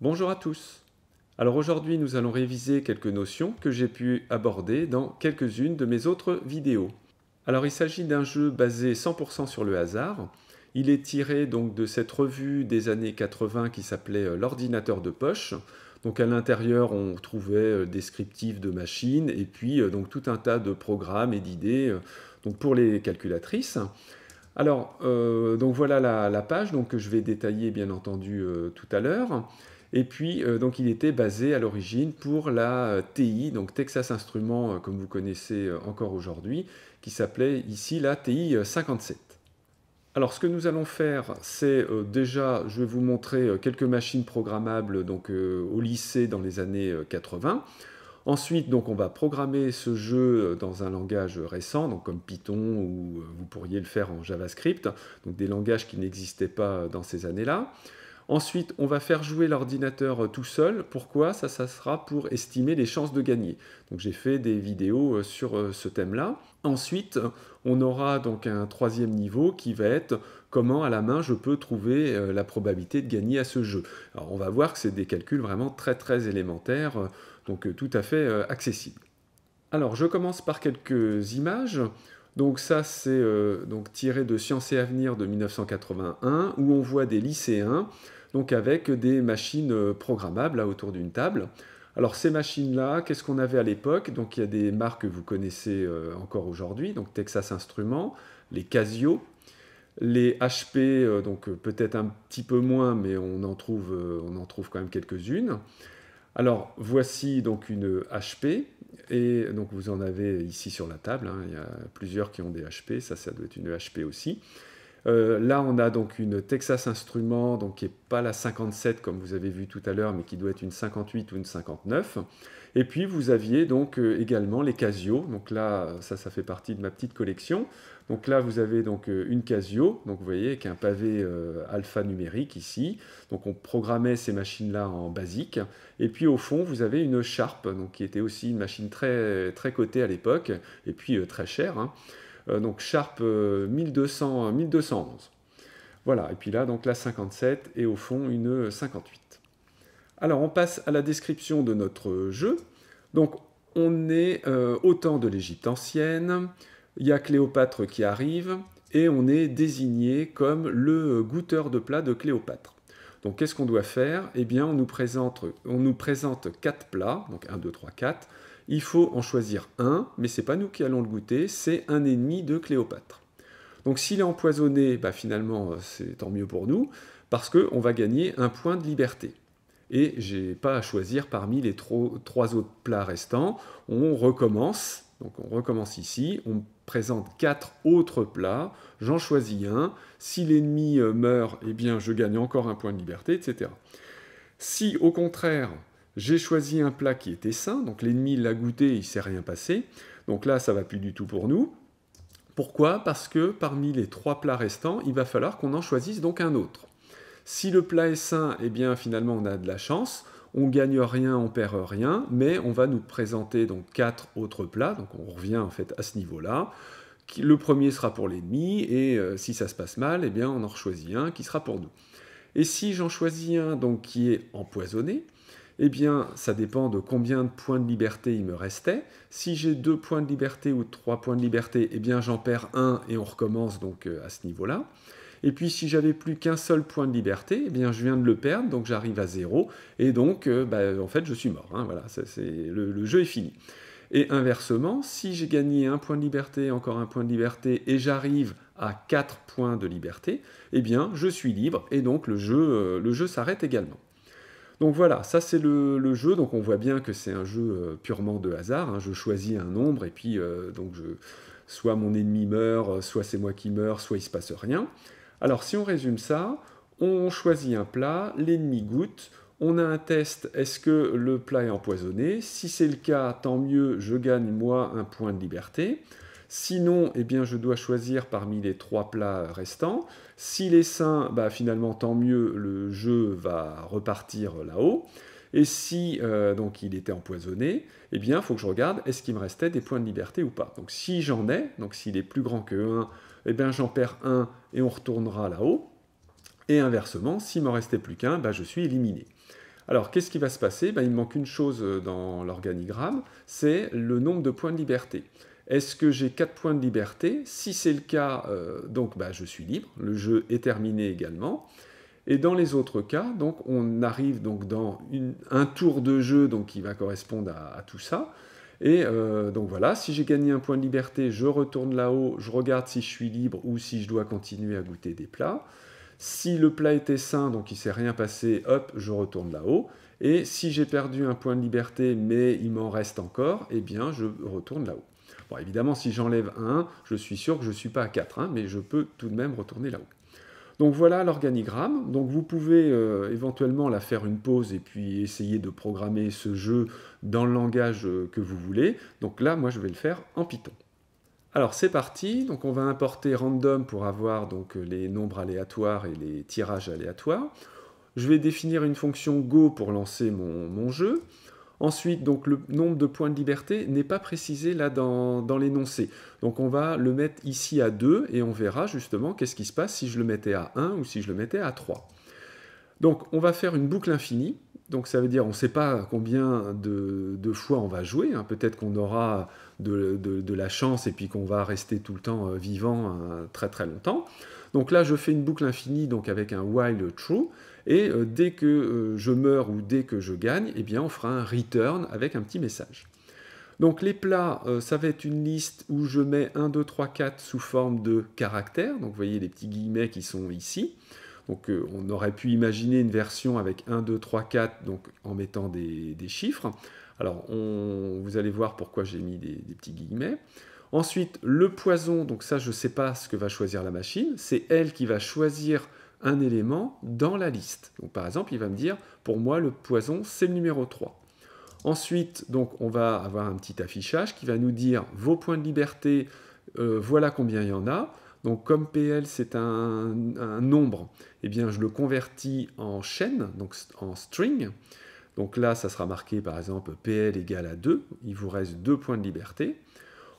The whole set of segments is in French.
Bonjour à tous Alors aujourd'hui nous allons réviser quelques notions que j'ai pu aborder dans quelques-unes de mes autres vidéos. Alors il s'agit d'un jeu basé 100% sur le hasard. Il est tiré donc de cette revue des années 80 qui s'appelait euh, L'ordinateur de poche. Donc à l'intérieur on trouvait euh, descriptifs de machines et puis euh, donc tout un tas de programmes et d'idées donc pour les calculatrices. Alors, donc voilà la, page donc, que je vais détailler bien entendu tout à l'heure. Et puis, euh, donc, il était basé à l'origine pour la euh, TI, donc Texas Instruments, euh, comme vous connaissez encore aujourd'hui, qui s'appelait ici la TI 57. Alors ce que nous allons faire, c'est déjà, je vais vous montrer quelques machines programmables au lycée dans les années 80. Ensuite, donc, on va programmer ce jeu dans un langage récent, comme Python ou vous pourriez le faire en JavaScript, donc des langages qui n'existaient pas dans ces années-là. Ensuite, on va faire jouer l'ordinateur euh, tout seul. Pourquoi Ça, ça sera pour estimer les chances de gagner. Donc j'ai fait des vidéos euh, sur euh, ce thème-là. Ensuite, on aura donc un troisième niveau qui va être comment à la main je peux trouver la probabilité de gagner à ce jeu. Alors on va voir que c'est des calculs vraiment très très élémentaires, donc tout à fait accessibles. Alors je commence par quelques images. Donc ça, c'est euh, tiré de Sciences et Avenir de 1981, où on voit des lycéens donc avec des machines euh, programmables autour d'une table. Alors ces machines-là, qu'est-ce qu'on avait à l'époque Donc il y a des marques que vous connaissez euh, encore aujourd'hui, donc Texas Instruments, les Casio, les HP, donc peut-être un petit peu moins, mais on en trouve quand même quelques-unes. Alors, voici donc une HP. Et donc, vous en avez ici sur la table. Hein. il y a plusieurs qui ont des HP. Ça, ça doit être une HP aussi. Euh, là, on a donc une Texas Instruments, donc qui n'est pas la 57 comme vous avez vu tout à l'heure, mais qui doit être une 58 ou une 59. Et puis, vous aviez donc euh, également les Casio. Donc là, ça, ça fait partie de ma petite collection. Donc là, vous avez donc euh, une Casio, donc vous voyez, qui un pavé euh, alpha alphanumérique ici. Donc on programmait ces machines-là en basique. Et puis au fond, vous avez une Sharp, donc qui était aussi une machine très, très cotée à l'époque, et puis euh, très chère. Hein. donc Sharp 1200, 1211. Voilà, et puis là, donc la 57 et au fond une 58. Alors on passe à la description de notre jeu. Donc on est au temps de l'Égypte ancienne, il y a Cléopâtre qui arrive et on est désigné comme le goûteur de plat de Cléopâtre. Donc qu'est-ce qu'on doit faire Eh bien, on nous, présente, on nous présente quatre plats, donc 1, 2, 3, 4. Il faut en choisir un, mais c'est pas nous qui allons le goûter, c'est un ennemi de Cléopâtre. Donc s'il est empoisonné, bah, finalement, c'est tant mieux pour nous, parce qu'on va gagner un point de liberté. Et j'ai pas à choisir parmi les trois autres plats restants. On recommence, donc on recommence ici, on présente quatre autres plats, j'en choisis un, si l'ennemi euh, meurt, eh bien je gagne encore un point de liberté, etc. Si au contraire, j'ai choisi un plat qui était sain, donc l'ennemi l'a goûté, il ne s'est rien passé, donc là ça ne va plus du tout pour nous. Pourquoi Parce que parmi les trois plats restants, il va falloir qu'on en choisisse donc un autre. Si le plat est sain, eh bien finalement on a de la chance, on gagne rien, on perd rien, mais on va nous présenter donc quatre autres plats, donc on revient en fait à ce niveau-là. Le premier sera pour l'ennemi, et euh, si ça se passe mal, eh bien on en choisit un qui sera pour nous. Et si j'en choisis un donc qui est empoisonné, eh bien, ça dépend de combien de points de liberté il me restait. Si j'ai deux points de liberté ou trois points de liberté, eh bien, j'en perds un et on recommence donc euh, à ce niveau-là. Et puis si j'avais plus qu'un seul point de liberté, eh bien je viens de le perdre, donc j'arrive à zéro. Et donc, euh, bah, en fait, je suis mort. Hein, voilà, le, jeu est fini. Et inversement, si j'ai gagné un point de liberté, encore un point de liberté, et j'arrive à quatre points de liberté, eh bien, je suis libre, et donc le jeu, euh, le jeu s'arrête également. Donc voilà, ça c'est le, jeu, donc on voit bien que c'est un jeu euh, purement de hasard, hein. je choisis un nombre, et puis donc je, soit mon ennemi meurt, soit c'est moi qui meurs, soit il se passe rien. Alors si on résume ça, on choisit un plat, l'ennemi goûte, on a un test, est-ce que le plat est empoisonné Si c'est le cas, tant mieux, je gagne moi un point de liberté. Sinon, eh bien, je dois choisir parmi les trois plats restants. S'il est sain, bah, finalement, tant mieux, le jeu va repartir là-haut. Et si euh, donc il était empoisonné, eh bien, il faut que je regarde est-ce qu'il me restait des points de liberté ou pas. Donc si j'en ai, donc s'il est plus grand que 1, eh bien j'en perds un et on retournera là-haut. Et inversement, s'il m'en restait plus qu'un, bah, je suis éliminé. Alors, qu'est-ce qui va se passer ben, Il manque une chose euh, dans l'organigramme, c'est le nombre de points de liberté. Est-ce que j'ai 4 points de liberté Si c'est le cas, euh, donc bah, je suis libre, le jeu est terminé également. Et dans les autres cas, donc, on arrive donc dans un tour de jeu qui va correspondre à tout ça. Et euh, donc voilà, si j'ai gagné un point de liberté, je retourne là-haut, je regarde si je suis libre ou si je dois continuer à goûter des plats. Si le plat était sain, donc il ne s'est rien passé, hop, je retourne là-haut. Et si j'ai perdu un point de liberté, mais il m'en reste encore, eh bien, je retourne là-haut. Bon, évidemment, si j'enlève un, je suis sûr que je ne suis pas à 4, hein, mais je peux tout de même retourner là-haut. Donc voilà l'organigramme. Donc vous pouvez euh, éventuellement la faire une pause et puis essayer de programmer ce jeu dans le langage euh, que vous voulez. Donc là, moi, je vais le faire en Python. Alors c'est parti. Donc on va importer random pour avoir donc euh, les nombres aléatoires et les tirages aléatoires. Je vais définir une fonction go pour lancer mon jeu. Ensuite, donc le nombre de points de liberté n'est pas précisé là dans, l'énoncé. Donc on va le mettre ici à 2 et on verra justement qu'est-ce qui se passe si je le mettais à 1 ou si je le mettais à 3. Donc on va faire une boucle infinie. Donc ça veut dire on ne sait pas combien de, fois on va jouer. Hein. Peut-être qu'on aura de, la chance et puis qu'on va rester tout le temps euh, vivant euh, très très longtemps. Donc là je fais une boucle infinie donc avec un while true. Et euh, dès que euh, je meurs ou dès que je gagne, eh bien, on fera un return avec un petit message. Donc les plats, euh, ça va être une liste où je mets 1, 2, 3, 4 sous forme de caractères. Donc vous voyez les petits guillemets qui sont ici. Donc on aurait pu imaginer une version avec 1, 2, 3, 4, donc en mettant des, chiffres. Alors vous allez voir pourquoi j'ai mis des, petits guillemets. Ensuite, le poison, donc ça je ne sais pas ce que va choisir la machine. C'est elle qui va choisir un élément dans la liste. Donc, par exemple, il va me dire, pour moi, le poison, c'est le numéro 3. Ensuite, donc, on va avoir un petit affichage qui va nous dire vos points de liberté, euh, voilà combien il y en a. Donc comme PL c'est un, nombre, eh bien je le convertis en chaîne, donc en string. Donc là, ça sera marqué par exemple PL égale à 2, il vous reste deux points de liberté.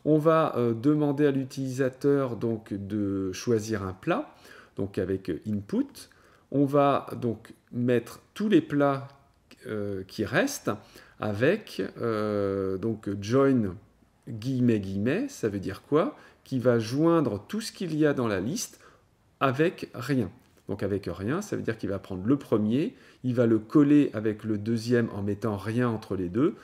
On va euh, demander à l'utilisateur donc de choisir un plat donc avec euh, input. On va donc mettre tous les plats euh, qui restent avec euh, donc join guillemets guillemets, ça veut dire quoi Qui va joindre tout ce qu'il y a dans la liste avec rien. Donc avec rien, ça veut dire qu'il va prendre le premier, il va le coller avec le deuxième en mettant rien entre les deux,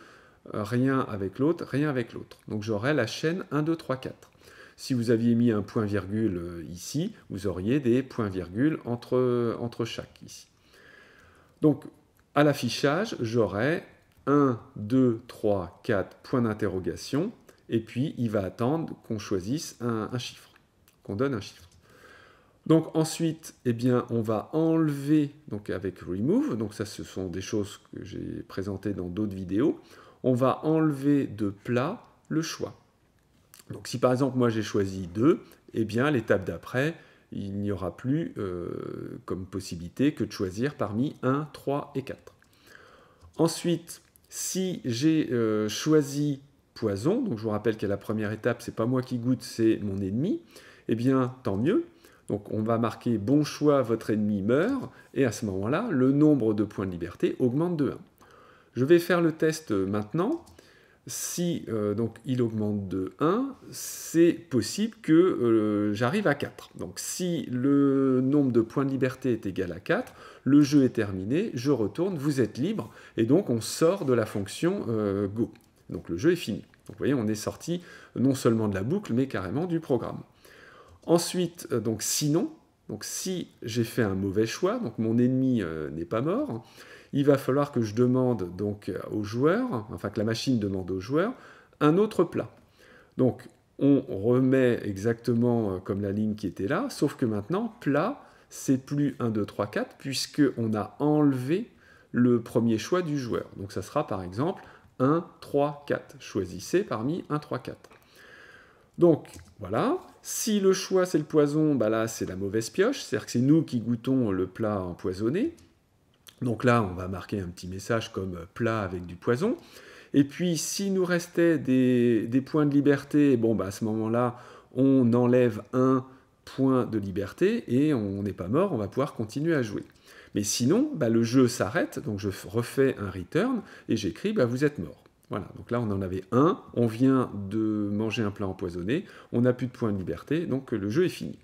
rien avec l'autre, rien avec l'autre. Donc j'aurai la chaîne 1, 2, 3, 4. Si vous aviez mis un point-virgule euh, ici, vous auriez des points-virgules entre, entre chaque ici. Donc, à l'affichage, j'aurai 1, 2, 3, 4 points d'interrogation, et puis il va attendre qu'on choisisse un, un chiffre, qu'on donne un chiffre. Donc ensuite, eh bien, on va enlever donc avec remove, donc ça ce sont des choses que j'ai présentées dans d'autres vidéos, on va enlever de plat le choix. Donc si par exemple moi j'ai choisi 2, eh bien l'étape d'après, il n'y aura plus euh, comme possibilité que de choisir parmi 1, 3 et 4. Ensuite, si j'ai euh, choisi poison, donc je vous rappelle qu'à la première étape, c'est pas moi qui goûte, c'est mon ennemi, et eh bien tant mieux. Donc on va marquer bon choix, votre ennemi meurt, et à ce moment-là, le nombre de points de liberté augmente de 1. Je vais faire le test euh, maintenant si euh, donc il augmente de 1, c'est possible que euh, j'arrive à 4. Donc si le nombre de points de liberté est égal à 4, le jeu est terminé, je retourne, vous êtes libre, et donc on sort de la fonction euh, go. Donc le jeu est fini. Donc vous voyez, on est sorti non seulement de la boucle, mais carrément du programme. Ensuite, donc sinon, donc si j'ai fait un mauvais choix, donc mon ennemi n'est pas mort, il va falloir que je demande donc euh, au joueur, enfin que la machine demande au joueur, un autre plat. Donc on remet exactement euh, comme la ligne qui était là, sauf que maintenant, plat, c'est plus 1, 2, 3, 4, puisqu'on a enlevé le premier choix du joueur. Donc ça sera par exemple 1, 3, 4. Choisissez parmi 1, 3, 4. Donc voilà, si le choix c'est le poison, bah là c'est la mauvaise pioche, c'est-à-dire que c'est nous qui goûtons le plat empoisonné. Donc là, on va marquer un petit message comme euh, plat avec du poison. Et puis, s'il nous restait des, points de liberté, bon, bah, à ce moment-là, on enlève un point de liberté et on n'est pas mort, on va pouvoir continuer à jouer. Mais sinon, bah, le jeu s'arrête, donc je refais un return et j'écris bah, vous êtes mort. Voilà, donc là on en avait un, on vient de manger un plat empoisonné, on n'a plus de points de liberté, donc le jeu est fini.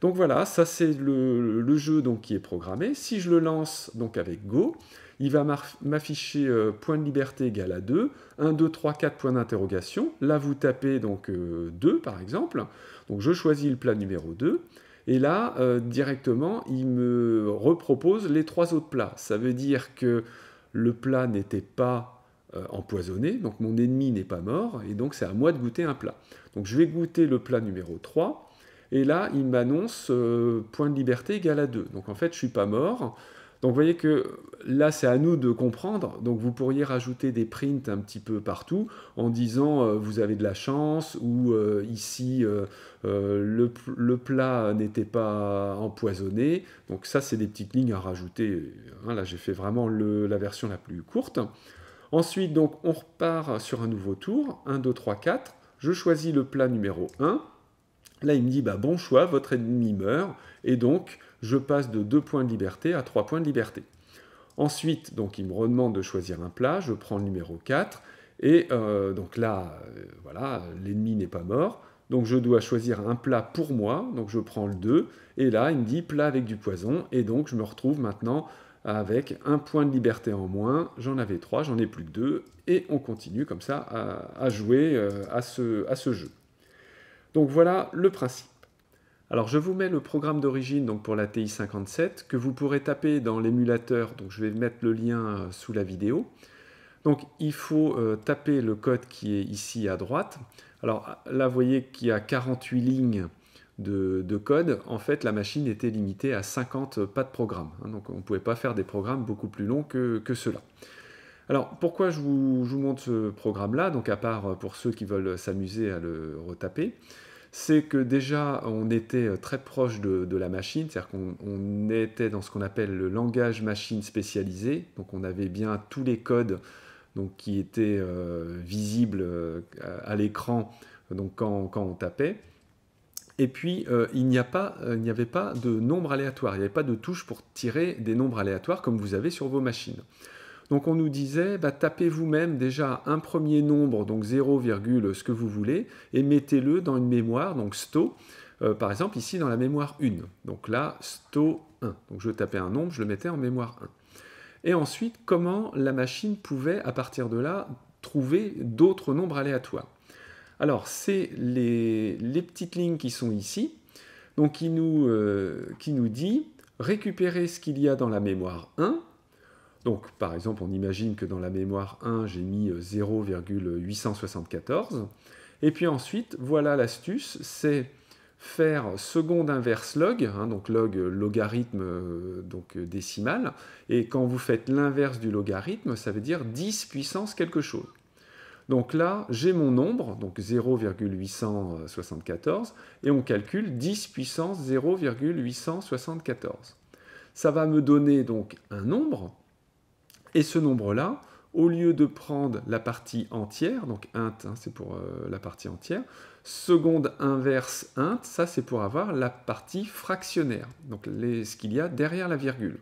Donc voilà, ça c'est le, jeu donc, qui est programmé. Si je le lance donc avec Go, il va m'afficher euh, point de liberté égal à 2, 1, 2, 3, 4 points d'interrogation. Là, vous tapez donc 2 euh, par exemple. Donc je choisis le plat numéro 2. Et là, euh, directement, il me repropose les trois autres plats. Ça veut dire que le plat n'était pas empoisonné, donc mon ennemi n'est pas mort, et donc c'est à moi de goûter un plat. Donc je vais goûter le plat numéro 3. Et là, il m'annonce euh, point de liberté égal à 2. Donc en fait, je ne suis pas mort. Donc vous voyez que là, c'est à nous de comprendre. Donc vous pourriez rajouter des prints un petit peu partout en disant euh, vous avez de la chance ou euh, ici le, plat n'était pas empoisonné. Donc ça, c'est des petites lignes à rajouter. Hein, là, j'ai fait vraiment la version la plus courte. Ensuite, donc on repart sur un nouveau tour. 1, 2, 3, 4. Je choisis le plat numéro 1. Là, il me dit, bah, bon choix, votre ennemi meurt, et donc je passe de 2 points de liberté à 3 points de liberté. Ensuite, donc, il me redemande de choisir un plat, je prends le numéro 4, et euh, donc là, euh, voilà, l'ennemi n'est pas mort, donc je dois choisir un plat pour moi, donc je prends le 2, et là, il me dit plat avec du poison, et donc je me retrouve maintenant avec un point de liberté en moins, j'en avais 3, j'en ai plus que 2, et on continue comme ça à, jouer euh, à ce jeu. Donc voilà le principe. Alors je vous mets le programme d'origine donc pour la TI57 que vous pourrez taper dans l'émulateur, donc je vais mettre le lien euh, sous la vidéo. Donc il faut euh, taper le code qui est ici à droite. Alors là vous voyez qu'il y a 48 lignes de, code. En fait la machine était limitée à 50 pas de programme, hein. donc on ne pouvait pas faire des programmes beaucoup plus longs que, que cela. Alors pourquoi je vous, je vous montre ce programme là, donc à part euh, pour ceux qui veulent s'amuser à le retaper c'est que déjà on était euh, très proche de, la machine, c'est-à-dire qu'on était dans ce qu'on appelle le langage machine spécialisé, donc on avait bien tous les codes qui étaient euh, visibles euh, à l'écran donc quand, on tapait. Et puis, il n'y avait pas de nombre aléatoire, il n'y avait pas de touche pour tirer des nombres aléatoires comme vous avez sur vos machines. Donc on nous disait, bah, tapez vous-même déjà un premier nombre, donc 0, ce que vous voulez, et mettez-le dans une mémoire, donc sto, euh, par exemple ici dans la mémoire 1. Donc là, sto 1. Donc je tapais un nombre, je le mettais en mémoire 1. Et ensuite, comment la machine pouvait, à partir de là, trouver d'autres nombres aléatoires. Alors, c'est les, petites lignes qui sont ici, donc qui nous, euh, qui nous dit récupérer ce qu'il y a dans la mémoire 1, donc, par exemple, on imagine que dans la mémoire 1, j'ai mis 0,874. Euh, et puis ensuite, voilà l'astuce, c'est faire seconde inverse log, hein, donc log euh, logarithme euh, donc décimal, et quand vous faites l'inverse du logarithme, ça veut dire 10 puissance quelque chose. Donc là, j'ai mon nombre, donc 0,874, et on calcule 10 puissance 0,874. Ça va me donner donc un nombre, et ce nombre-là, au lieu de prendre la partie entière, donc int, hein, c'est pour euh, la partie entière, seconde inverse int, ça c'est pour avoir la partie fractionnaire, donc ce qu'il y a derrière la virgule.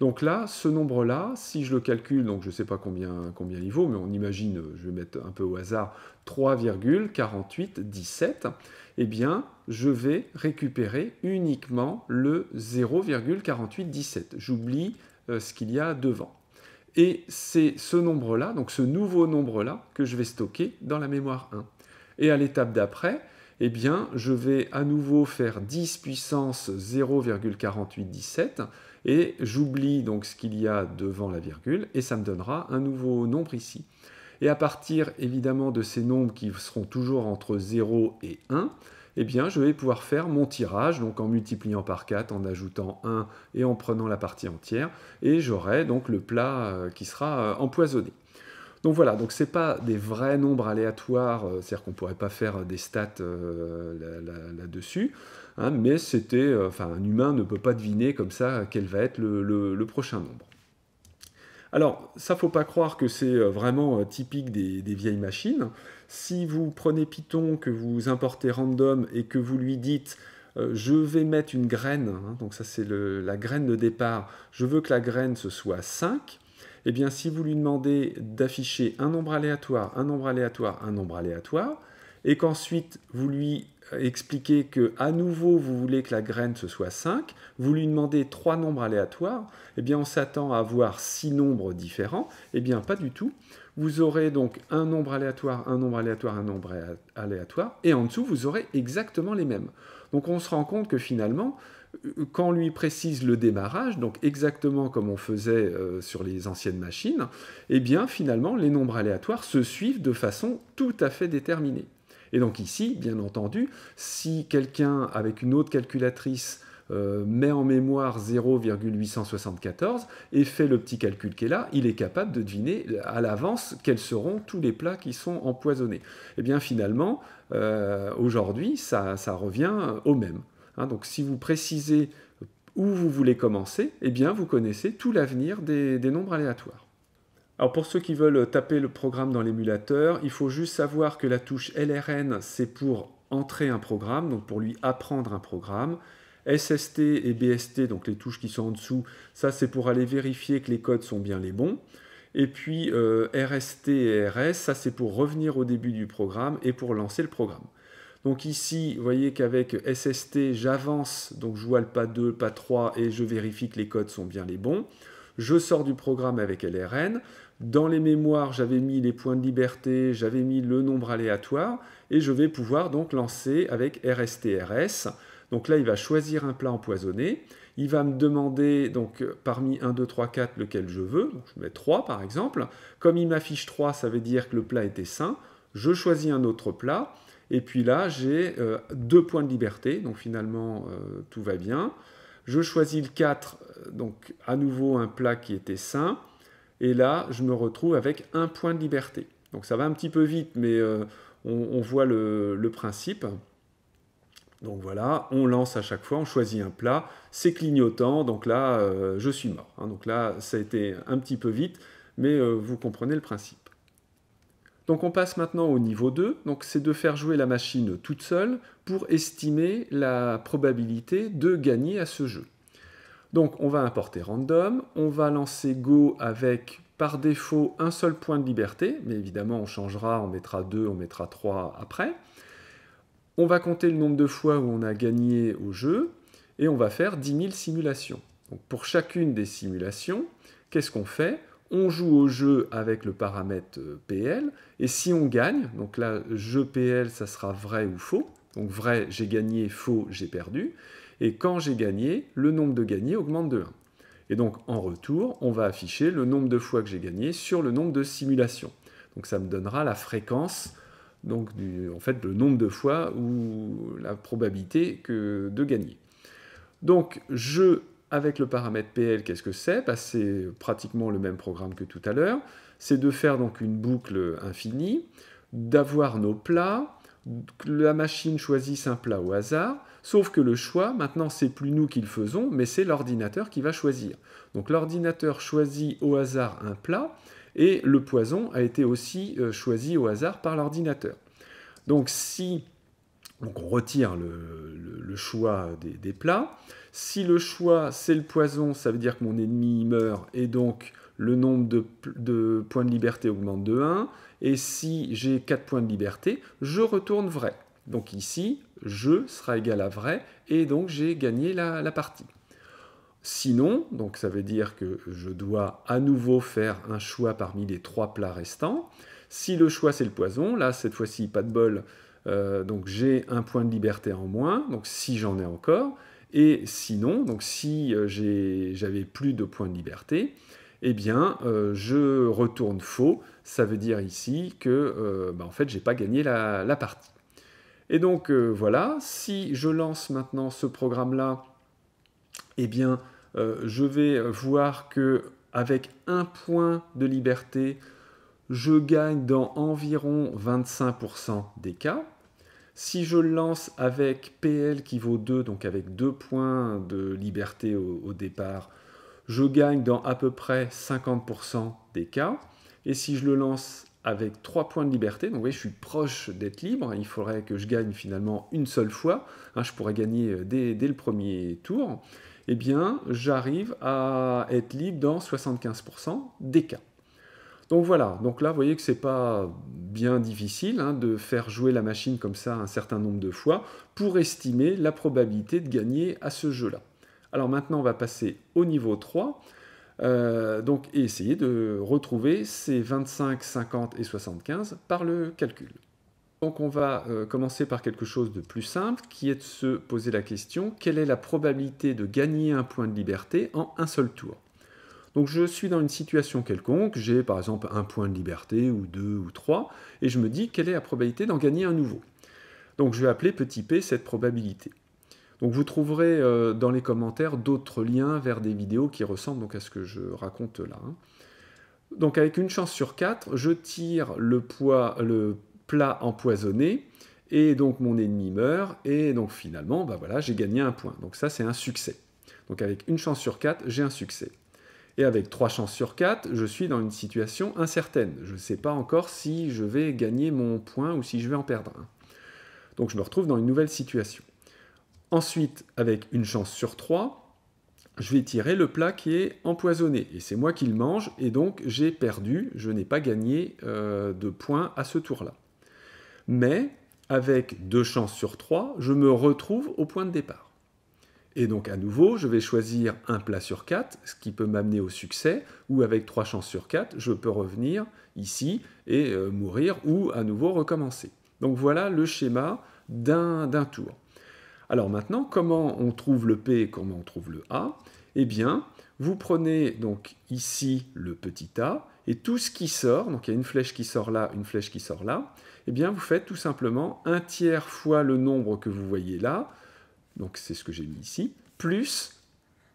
Donc là, ce nombre-là, si je le calcule, donc je ne sais pas combien, combien il vaut, mais on imagine, euh, je vais mettre un peu au hasard, 3,4817, et eh bien, je vais récupérer uniquement le 0,4817. J'oublie euh, ce qu'il y a devant. Et c'est ce nombre-là, donc ce nouveau nombre-là, que je vais stocker dans la mémoire 1. Et à l'étape d'après, eh bien, je vais à nouveau faire 10 puissance 0,4817 et j'oublie donc ce qu'il y a devant la virgule et ça me donnera un nouveau nombre ici. Et à partir évidemment de ces nombres qui seront toujours entre 0 et 1, eh bien, je vais pouvoir faire mon tirage, donc en multipliant par 4, en ajoutant 1 et en prenant la partie entière, et j'aurai donc le plat euh, qui sera euh, empoisonné. Donc voilà, donc c'est pas des vrais nombres aléatoires, euh, c'est-à-dire qu'on pourrait pas faire des stats là-dessus, hein, mais c'était, enfin un humain ne peut pas deviner comme ça quel va être le prochain nombre. Alors, ça, faut pas croire que c'est euh, vraiment euh, typique des, vieilles machines. Si vous prenez Python, que vous importez random et que vous lui dites euh, je vais mettre une graine, hein, donc ça c'est la graine de départ, je veux que la graine ce soit 5, et eh bien si vous lui demandez d'afficher un nombre aléatoire, un nombre aléatoire, un nombre aléatoire, et qu'ensuite vous lui Expliquer que à nouveau vous voulez que la graine ce soit 5, vous lui demandez trois nombres aléatoires, eh bien on s'attend à avoir six nombres différents, eh bien pas du tout. Vous aurez donc un nombre aléatoire, un nombre aléatoire, un nombre aléatoire, et en dessous vous aurez exactement les mêmes. Donc on se rend compte que finalement, euh, quand on lui précise le démarrage, donc exactement comme on faisait euh, sur les anciennes machines, eh bien finalement les nombres aléatoires se suivent de façon tout à fait déterminée. Et donc ici, bien entendu, si quelqu'un avec une autre calculatrice euh, met en mémoire 0,874 et fait le petit calcul qui est là, il est capable de deviner à l'avance quels seront tous les plats qui sont empoisonnés. Et eh bien finalement, euh, aujourd'hui, ça, revient au même. Hein. donc si vous précisez où vous voulez commencer, eh bien vous connaissez tout l'avenir des nombres aléatoires. Alors pour ceux qui veulent taper le programme dans l'émulateur, il faut juste savoir que la touche LRN, c'est pour entrer un programme, donc pour lui apprendre un programme. SST et BST, donc les touches qui sont en dessous, ça c'est pour aller vérifier que les codes sont bien les bons. Et puis euh, RST et RS, ça c'est pour revenir au début du programme et pour lancer le programme. Donc ici, vous voyez qu'avec SST, j'avance, donc je vois le pas 2, pas 3 et je vérifie que les codes sont bien les bons. Je sors du programme avec LRN. Dans les mémoires, j'avais mis les points de liberté, j'avais mis le nombre aléatoire, et je vais pouvoir donc lancer avec RSTRS. Donc là, il va choisir un plat empoisonné. Il va me demander donc euh, parmi 1, 2, 3, 4 lequel je veux. je mets 3 par exemple. Comme il m'affiche 3, ça veut dire que le plat était sain. Je choisis un autre plat. Et puis là, j'ai euh, deux points de liberté. Donc finalement, euh, tout va bien. Je choisis le 4, donc à nouveau un plat qui était sain. Et là, je me retrouve avec un point de liberté. Donc ça va un petit peu vite, mais euh, on, voit le, principe. Donc voilà, on lance à chaque fois, on choisit un plat, c'est clignotant, donc là, euh, je suis mort. Hein. donc là, ça a été un petit peu vite, mais euh, vous comprenez le principe. Donc on passe maintenant au niveau 2, donc c'est de faire jouer la machine toute seule pour estimer la probabilité de gagner à ce jeu. Donc on va importer random, on va lancer Go avec par défaut un seul point de liberté, mais évidemment on changera, on mettra 2, on mettra 3 après. On va compter le nombre de fois où on a gagné au jeu, et on va faire 10 000 simulations. Donc pour chacune des simulations, qu'est-ce qu'on fait on joue au jeu avec le paramètre euh, PL, et si on gagne, donc là, jeu PL, ça sera vrai ou faux, donc vrai, j'ai gagné, faux, j'ai perdu, et quand j'ai gagné, le nombre de gagnés augmente de 1. Et donc en retour, on va afficher le nombre de fois que j'ai gagné sur le nombre de simulations. Donc ça me donnera la fréquence, donc en fait le nombre de fois ou la probabilité de gagner. Donc je, avec le paramètre PL, qu'est-ce que c'est bah, C'est pratiquement le même programme que tout à l'heure. C'est de faire donc une boucle infinie, d'avoir nos plats, que la machine choisisse un plat au hasard, Sauf que le choix, maintenant, c'est plus nous qui le faisons, mais c'est l'ordinateur qui va choisir. Donc l'ordinateur choisit au hasard un plat, et le poison a été aussi euh, choisi au hasard par l'ordinateur. Donc si on retire le, choix des, plats, si le choix c'est le poison, ça veut dire que mon ennemi meurt et donc le nombre de, de points de liberté augmente de 1, et si j'ai 4 points de liberté, je retourne vrai. Donc ici, je sera égal à vrai, et donc j'ai gagné la, partie. Sinon, donc ça veut dire que je dois à nouveau faire un choix parmi les trois plats restants. Si le choix c'est le poison, là cette fois-ci pas de bol, euh, donc j'ai un point de liberté en moins, donc si j'en ai encore, et sinon, donc si euh, j'avais plus de points de liberté, eh bien, euh, je retourne faux. Ça veut dire ici que, euh, bah, en fait, j'ai pas gagné la partie. Et donc euh, voilà, si je lance maintenant ce programme-là, eh bien euh, je vais voir que avec un point de liberté, je gagne dans environ 25% des cas. Si je lance avec PL qui vaut 2, donc avec deux points de liberté au, au départ, je gagne dans à peu près 50% des cas. Et si je le lance avec 3 points de liberté. Donc, vous voyez, je suis proche d'être libre. Il faudrait que je gagne finalement une seule fois. Hein, je pourrais gagner euh, dès, le premier tour. Eh bien, j'arrive à être libre dans 75% des cas. Donc voilà, donc là vous voyez que c'est pas bien difficile hein, de faire jouer la machine comme ça un certain nombre de fois pour estimer la probabilité de gagner à ce jeu-là. Alors maintenant on va passer au niveau 3. Euh, donc, essayer de retrouver ces 25, 50 et 75 par le calcul. Donc on va euh, commencer par quelque chose de plus simple, qui est de se poser la question, quelle est la probabilité de gagner un point de liberté en un seul tour donc je suis dans une situation quelconque, j'ai par exemple un point de liberté ou deux ou trois, et je me dis quelle est la probabilité d'en gagner un nouveau. Donc je vais appeler petit p cette probabilité. Donc vous trouverez euh, dans les commentaires d'autres liens vers des vidéos qui ressemblent donc à ce que je raconte là. Hein. Donc avec une chance sur quatre, je tire le, plat empoisonné, et donc mon ennemi meurt, et donc finalement, ben voilà, j'ai gagné un point. Donc ça, c'est un succès. Donc avec une chance sur quatre j'ai un succès. Et avec trois chances sur quatre, je suis dans une situation incertaine. Je ne sais pas encore si je vais gagner mon point ou si je vais en perdre un. Donc je me retrouve dans une nouvelle situation. Ensuite, avec une chance sur 3, je vais tirer le plat qui est empoisonné. Et c'est moi qui le mange, et donc j'ai perdu, je n'ai pas gagné euh, de points à ce tour-là. Mais avec deux chances sur 3, je me retrouve au point de départ. Et donc à nouveau, je vais choisir un plat sur 4, ce qui peut m'amener au succès, ou avec trois chances sur 4, je peux revenir ici et euh, mourir, ou à nouveau recommencer. Donc voilà le schéma d'un tour. Alors maintenant, comment on trouve le P et comment on trouve le A Eh bien, vous prenez donc ici le petit a, et tout ce qui sort, donc il y a une flèche qui sort là, une flèche qui sort là, eh bien vous faites tout simplement un tiers fois le nombre que vous voyez là, donc c'est ce que j'ai mis ici, plus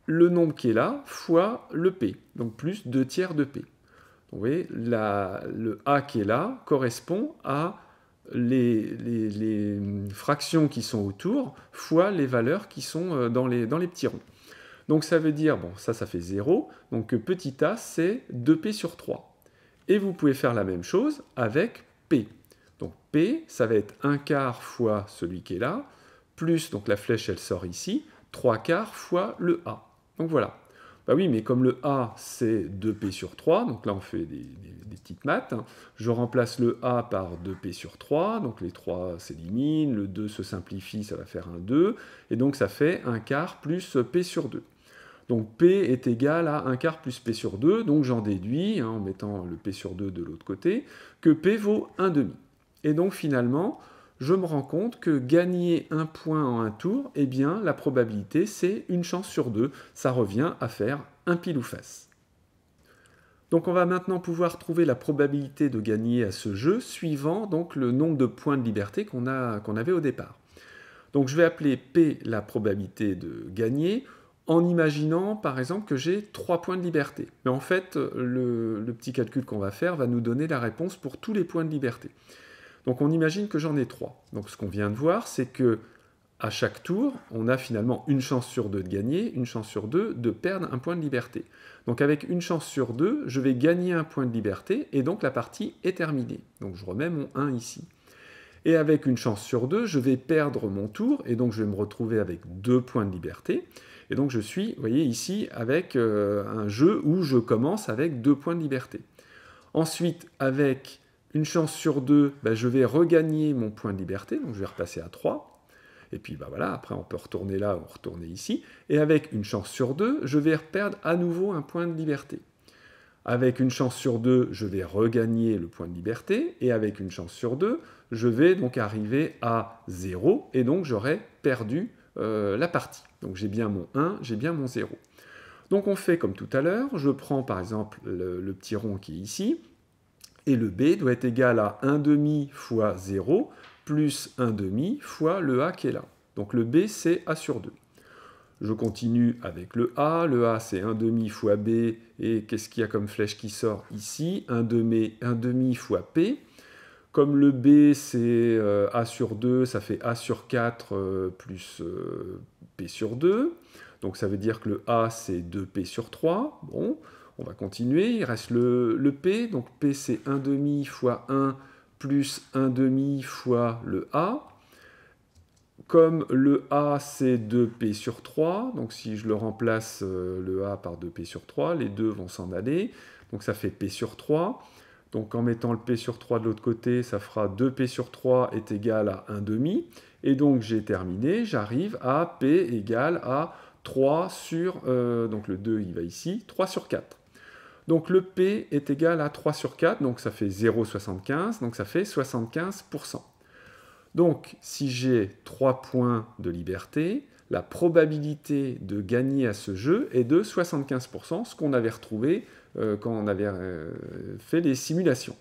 le nombre qui est là, fois le p, donc plus deux tiers de p. vous voyez, le a qui est là correspond à les, hum, fractions qui sont autour fois les valeurs qui sont euh, dans les, petits ronds. Donc ça veut dire, bon, ça, ça fait 0, donc petit a, c'est 2p sur 3. Et vous pouvez faire la même chose avec p. Donc p, ça va être 1 quart fois celui qui est là, plus, donc la flèche, elle sort ici, 3 quarts fois le a. Donc voilà, bah oui, mais comme le A, c'est 2P sur 3, donc là on fait des, petites maths, hein. je remplace le A par 2P sur 3, donc les 3 s'éliminent, le 2 se simplifie, ça va faire un 2, et donc ça fait 1 quart plus P sur 2. Donc P est égal à 1 quart plus P sur 2, donc j'en déduis, hein, en mettant le P sur 2 de l'autre côté, que P vaut 1 demi. Et donc finalement, je me rends compte que gagner un point en un tour, eh bien, la probabilité, c'est une chance sur deux. Ça revient à faire un pile ou face. Donc on va maintenant pouvoir trouver la probabilité de gagner à ce jeu suivant donc le nombre de points de liberté qu'on avait au départ. Donc je vais appeler P la probabilité de gagner en imaginant par exemple que j'ai trois points de liberté. Mais en fait, le petit calcul qu'on va faire va nous donner la réponse pour tous les points de liberté. Donc on imagine que j'en ai trois. Donc ce qu'on vient de voir, c'est que à chaque tour, on a finalement une chance sur deux de gagner, une chance sur deux de perdre un point de liberté. Donc avec une chance sur deux, je vais gagner un point de liberté et donc la partie est terminée. Donc je remets mon 1 ici. Et avec une chance sur deux, je vais perdre mon tour et donc je vais me retrouver avec deux points de liberté. Et donc je suis, vous voyez ici, avec euh, un jeu où je commence avec deux points de liberté. Ensuite, avec une chance sur deux, bah, je vais regagner mon point de liberté, donc je vais repasser à 3. Et puis ben voilà, après on peut retourner là, on retourner ici. Et avec une chance sur deux, je vais perdre à nouveau un point de liberté. Avec une chance sur deux, je vais regagner le point de liberté. Et avec une chance sur deux, je vais donc arriver à 0. Et donc j'aurai perdu euh, la partie. Donc j'ai bien mon 1, j'ai bien mon 0. Donc on fait comme tout à l'heure. Je prends par exemple le petit rond qui est ici. Et le b doit être égal à 1 demi fois 0 plus demi fois le a qui est là. Donc le b, c'est a sur 2. Je continue avec le a. Le a, c'est 1 demi fois b. Et qu'est-ce qu'il y a comme flèche qui sort ici 1 demi fois p. Comme le b, c'est euh, a sur 2, ça fait a sur 4 euh, plus euh, p sur 2. Donc ça veut dire que le a, c'est 2p sur 3. Bon. On va continuer, il reste le, P, donc P c'est 1,5 fois 1 plus 1,5 fois le A. Comme le A c'est 2P sur 3, donc si je le remplace euh, le A par 2P sur 3, les deux vont s'en aller, donc ça fait P sur 3. Donc en mettant le P sur 3 de l'autre côté, ça fera 2P sur 3 est égal à 1,5. Et donc j'ai terminé, j'arrive à P égale à 3 sur, euh, donc le 2 il va ici, 3 sur 4. Donc le P est égal à 3 sur 4, donc ça fait 0,75, donc ça fait 75%. Donc si j'ai 3 points de liberté, la probabilité de gagner à ce jeu est de 75%, ce qu'on avait retrouvé euh, quand on avait euh, fait les simulations.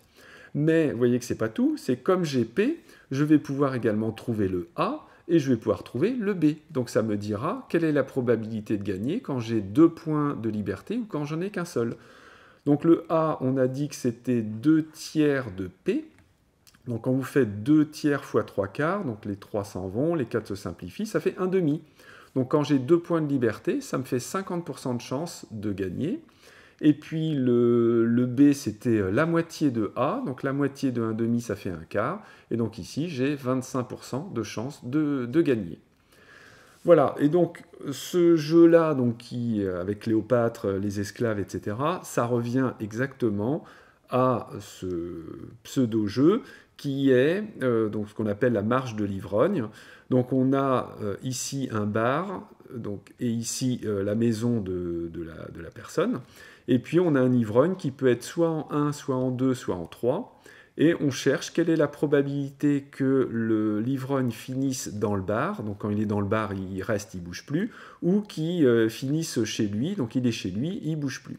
Mais vous voyez que ce n'est pas tout, c'est comme j'ai P, je vais pouvoir également trouver le A et je vais pouvoir trouver le B. Donc ça me dira quelle est la probabilité de gagner quand j'ai deux points de liberté ou quand j'en ai qu'un seul. Donc le A, on a dit que c'était 2 tiers de P. Donc quand vous faites 2 tiers fois 3 quarts, donc les 3 s'en vont, les 4 se simplifient, ça fait 1 demi. Donc quand j'ai 2 points de liberté, ça me fait 50% de chance de gagner. Et puis le, B, c'était la moitié de A, donc la moitié de 1 demi, ça fait 1 quart. Et donc ici, j'ai 25% de chance de gagner. Voilà, et donc ce jeu-là, qui, euh, avec Cléopâtre, euh, les esclaves, etc., ça revient exactement à ce pseudo-jeu qui est euh, donc ce qu'on appelle la marche de l'ivrogne. Donc on a ici un bar, donc, et ici la maison de, la, de, la, personne. Et puis on a un ivrogne qui peut être soit en 1, soit en 2, soit en 3 et on cherche quelle est la probabilité que le l'ivrogne finisse dans le bar, donc quand il est dans le bar, il reste, il bouge plus, ou qu'il euh, finisse chez lui, donc il est chez lui, il bouge plus.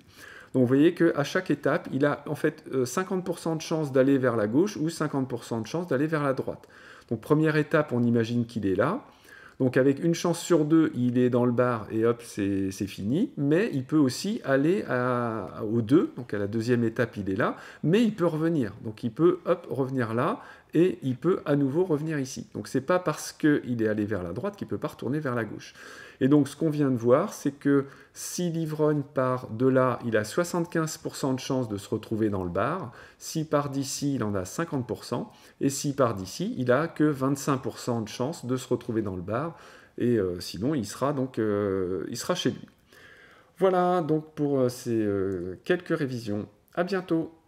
Donc vous voyez qu'à chaque étape, il a en fait 50% euh, de chance d'aller vers la gauche ou 50% de chance d'aller vers la droite. Donc première étape, on imagine qu'il est là. Donc avec une chance sur deux, il est dans le bar et hop, c'est fini. Mais il peut aussi aller au deux, donc à la deuxième étape, il est là, mais il peut revenir. Donc il peut hop, revenir là et il peut à nouveau revenir ici. Donc ce n'est pas parce qu'il est allé vers la droite qu'il peut pas retourner vers la gauche. Et donc ce qu'on vient de voir, c'est que si l'ivrogne part de là, il a 75% de chance de se retrouver dans le bar. S'il part d'ici, il en a 50%. Et s'il part d'ici, il a que 25% de chance de se retrouver dans le bar. Et euh, sinon, il sera donc euh, il sera chez lui. Voilà donc pour euh, ces quelques révisions. À bientôt.